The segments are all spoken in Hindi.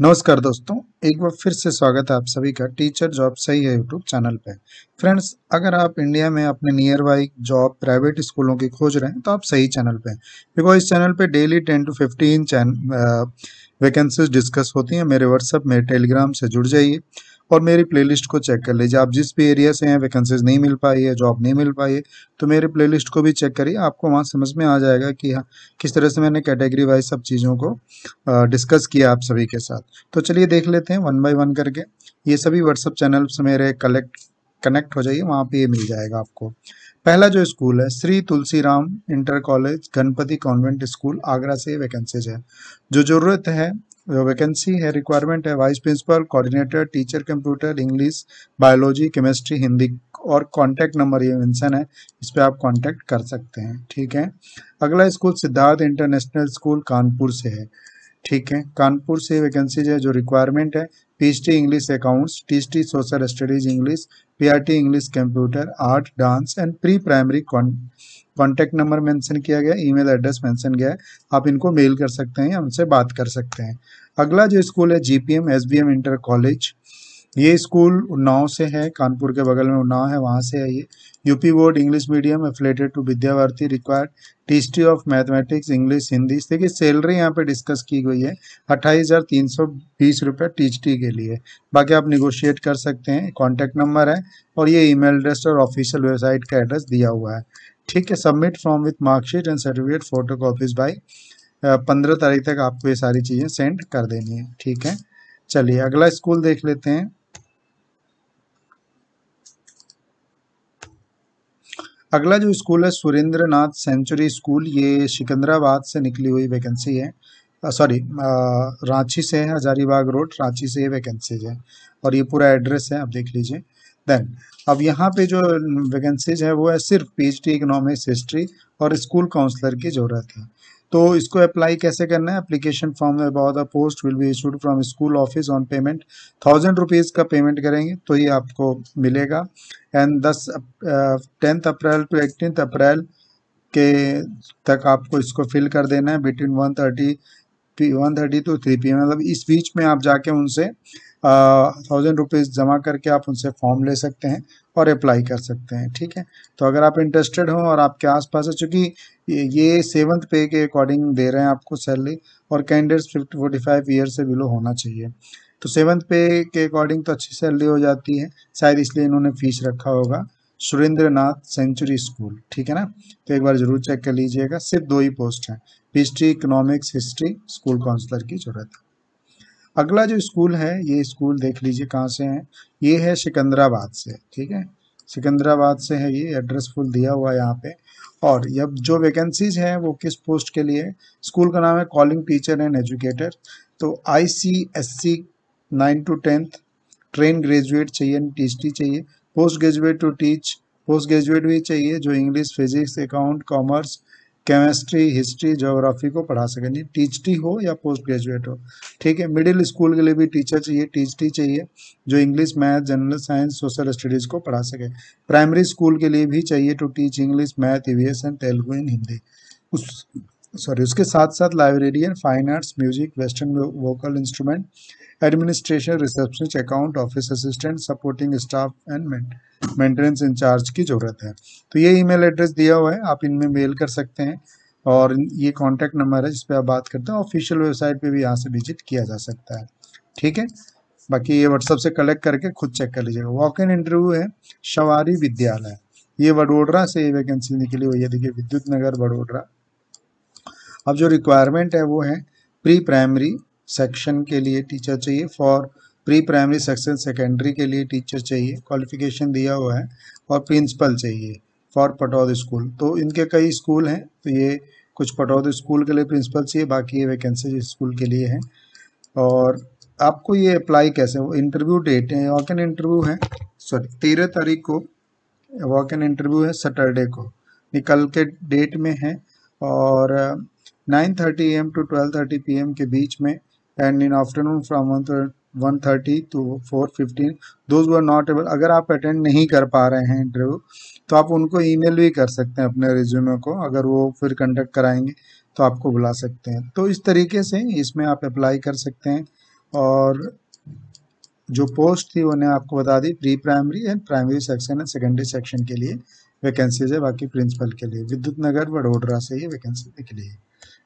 नमस्कार दोस्तों एक बार फिर से स्वागत है आप सभी का टीचर जॉब सही है यूट्यूब चैनल पे फ्रेंड्स अगर आप इंडिया में अपने नियर बाई जॉब प्राइवेट स्कूलों की खोज रहे हैं तो आप सही चैनल पे बिकॉज इस चैनल पे daily ten to fifteen vacancies discuss होती हैं मेरे व्हाट्सअप मेरे टेलीग्राम से जुड़ जाइए और मेरी प्लेलिस्ट को चेक कर लीजिए आप जिस भी एरिया से हैं वैकेंसीज नहीं मिल पाई है जॉब नहीं मिल पाई है तो मेरे प्लेलिस्ट को भी चेक करिए आपको वहाँ समझ में आ जाएगा कि हाँ किस तरह से मैंने कैटेगरी वाइज सब चीज़ों को आ, डिस्कस किया आप सभी के साथ तो चलिए देख लेते हैं वन बाई वन करके ये सभी व्हाट्सअप चैनल्स मेरे कलेक्ट कनेक्ट हो जाइए वहाँ पर ये मिल जाएगा आपको पहला जो स्कूल है Shri Tulsiram inter college Ganpati convent school Agra से वैकेंसीज है जो ज़रूरत है वैकेंसी है रिक्वायरमेंट है vice principal coordinator teacher computer English biology chemistry Hindi और कांटेक्ट नंबर ये मेंशन है इस पर आप कांटेक्ट कर सकते हैं ठीक है अगला school Siddharth international school Kanpur से है ठीक है कानपुर से वैकेंसी जो है जो रिक्वायरमेंट है T English accounts T social studies English PRT English computer art dance and pre primary contact number mention किया गया ईमेल एड्रेस मेंशन गया है आप इनको मेल कर सकते हैं उनसे बात कर सकते हैं अगला जो स्कूल है जीपीएम एसबीएम इंटर कॉलेज ये स्कूल उन्नाव से है कानपुर के बगल में उन्नाव है वहाँ से है ये UP board English medium affiliated to विद्यावार्थी रिक्वायर्ड टीस्ट्री ऑफ मैथमेटिक्स इंग्लिश हिंदी देखिए सैलरी यहाँ पे डिस्कस की गई है अट्ठाईस हज़ार तीन सौ बीस रुपये टीचटी के लिए बाकी आप निगोशिएट कर सकते हैं कॉन्टैक्ट नंबर है और ये ईमेल एड्रेस और ऑफिशियल वेबसाइट का एड्रेस दिया हुआ है ठीक है submit form with marksheet and certificate photo copies by पंद्रह तारीख तक आपको ये सारी चीज़ें सेंड कर देनी है ठीक है चलिए अगला स्कूल देख लेते हैं अगला जो स्कूल है सुरेंद्र नाथ सेंचुरी स्कूल ये सिकंदराबाद से निकली हुई वैकेंसी है सॉरी रांची से है हजारीबाग रोड रांची से ये वैकेंसीज है और ये पूरा एड्रेस है आप देख लीजिए देन अब यहाँ पे जो वैकेंसीज है वो है सिर्फ पीएचडी इकोनॉमिक्स हिस्ट्री और स्कूल काउंसलर की ज़रूरत है तो इसको अप्लाई कैसे करना है application form about the post will be issued from school office on payment thousand rupees का पेमेंट करेंगे तो ये आपको मिलेगा एंड दस tenth April to eighteen April के तक आपको इसको फिल कर देना है between one thirty one thirty to three P मतलब इस बीच में आप जाके उनसे थाउजेंड रुपीज़ जमा करके आप उनसे फॉर्म ले सकते हैं और अप्लाई कर सकते हैं ठीक है तो अगर आप इंटरेस्टेड हो और आपके आसपास है चूँकि ये सेवन्थ पे के अकॉर्डिंग दे रहे हैं आपको सैलरी और candidates fifty forty five year से बिलो होना चाहिए तो सेवन्थ पे के अकॉर्डिंग तो अच्छी सैलरी हो जाती है शायद इसलिए इन्होंने फीस रखा होगा सुरेंद्र नाथ सेंचुरी स्कूल ठीक है ना तो एक बार जरूर चेक कर लीजिएगा सिर्फ दो ही पोस्ट हैं history economics history school counsellor की ज़रूरत है अगला जो स्कूल है ये स्कूल देख लीजिए कहाँ से है ये है सिकंदराबाद से ठीक है सिकंदराबाद से है ये एड्रेस फुल दिया हुआ है यहाँ पे और अब जो वैकेंसीज हैं वो किस पोस्ट के लिए स्कूल का नाम है कॉलिंग टीचर एंड एजुकेटर तो I C S C nine to tenth train graduate चाहिए टी चाहिए post graduate to teach post graduate भी चाहिए जो English physics account commerce chemistry history geography को पढ़ा सकें जी टीचटी हो या पोस्ट ग्रेजुएट हो ठीक है मिडिल स्कूल के लिए भी टीचर चाहिए टीचटी चाहिए जो English math general science social studies को पढ़ा सके प्राइमरी स्कूल के लिए भी चाहिए टू टीच इंग्लिश मैथ ई एंड तेलुगु इन हिंदी उस सॉरी उसके साथ साथ librarian fine arts music western vocal instrument administration receptionist account office assistant supporting staff and maintenance incharge की ज़रूरत है तो ये ईमेल एड्रेस दिया हुआ है आप इनमें मेल कर सकते हैं और ये कॉन्टैक्ट नंबर है जिस पर आप बात करते हैं ऑफिशियल वेबसाइट पर भी यहाँ से विजिट किया जा सकता है ठीक है बाकी ये व्हाट्सअप से कलेक्ट करके खुद चेक कर लीजिएगा वॉक इन इंटरव्यू है शवारी विद्यालय ये वडोदरा से ये वैकेंसी निकली हुई है देखिए विद्युत नगर वडोदरा अब जो रिक्वायरमेंट है वो है प्री प्राइमरी सेक्शन के लिए टीचर चाहिए for pre primary section secondary के लिए टीचर चाहिए क्वालिफिकेशन दिया हुआ है और प्रिंसिपल चाहिए फॉर पटौद स्कूल तो इनके कई स्कूल हैं तो ये कुछ पटौद स्कूल के लिए प्रिंसिपल चाहिए बाकी ये वैकेंसी स्कूल के लिए हैं और आपको ये अप्लाई कैसे वो इंटरव्यू डेट है वॉक एन इंटरव्यू है सॉरी तेरह तारीख को वॉक एन इंटरव्यू है सैटरडे को निकल के डेट में है और nine thirty AM to twelve thirty P M के बीच में and in afternoon from one one thirty to four fifteen those were not able अगर आप अटेंड नहीं कर पा रहे हैं इंटरव्यू तो आप उनको ईमेल भी कर सकते हैं अपने रिज्यूमे को अगर वो फिर कंडक्ट कराएंगे तो आपको बुला सकते हैं तो इस तरीके से इसमें आप अप्लाई कर सकते हैं और जो पोस्ट थी उन्हें आपको बता दी pre primary and primary section and secondary section के लिए वैकेंसीज है बाकी प्रिंसिपल के लिए विद्युत नगर वडोदरा से ही वैकेंसी निकली है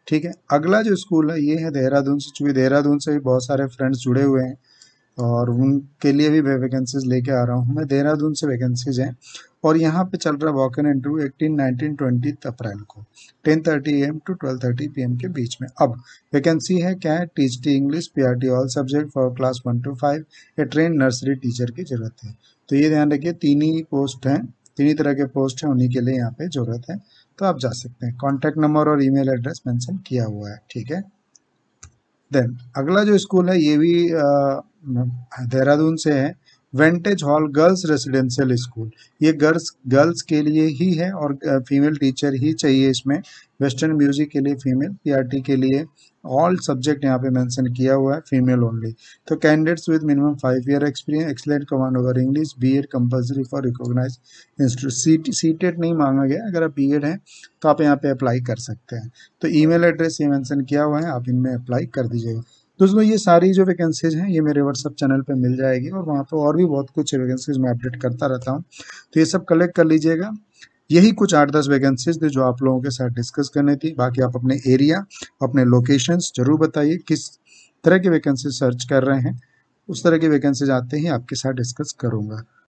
ठीक है अगला जो स्कूल है ये है देहरादून से चूँकि देहरादून से भी बहुत सारे फ्रेंड्स जुड़े हुए हैं और उनके लिए भी मैं वैकेंसीज लेके आ रहा हूँ मैं देहरादून से वैकेंसीज हैं और यहाँ पे चल रहा है walk in interview eighteen nineteen twenty April को ten thirty A M to twelve thirty P M के बीच में अब वैकेंसी है क्या है teach T English P R T all subject for class one to five A train nursery teacher की जरूरत है तो ये ध्यान रखिए तीन ही पोस्ट हैं तीन ही तरह के पोस्ट हैं उन्हीं के लिए यहाँ पे जरूरत है तो आप जा सकते हैं कॉन्टैक्ट नंबर और ईमेल एड्रेस मैंशन किया हुआ है ठीक है देन अगला जो स्कूल है ये भी देहरादून से है Vantage hall girls residential school ये गर्ल्स गर्ल्स के लिए ही है और फीमेल टीचर ही चाहिए इसमें वेस्टर्न म्यूजिक के लिए फीमेल पीआरटी के लिए ऑल सब्जेक्ट यहाँ पे मेंशन किया हुआ है फीमेल ओनली तो candidates with minimum five year experience excellent command over English B Ed compulsory for recognise institute CTET नहीं मांगा गया अगर आप बी एड हैं तो आप यहाँ पे अप्लाई कर सकते हैं तो ईमेल एड्रेस ये मैंसन किया हुआ है आप इनमें अप्लाई कर दीजिएगा दोस्तों ये सारी जो वैकेंसीज हैं ये मेरे व्हाट्सअप चैनल पर मिल जाएगी और वहाँ पर और भी बहुत कुछ वैकेंसीज मैं अपडेट करता रहता हूँ तो ये सब कलेक्ट कर लीजिएगा यही कुछ आठ दस वैकेंसीज थी जो आप लोगों के साथ डिस्कस करनी थी बाकी आप अपने एरिया अपने लोकेशंस जरूर बताइए किस तरह की वैकेंसी सर्च कर रहे हैं उस तरह की वैकेंसीज आते ही आपके साथ डिस्कस करूँगा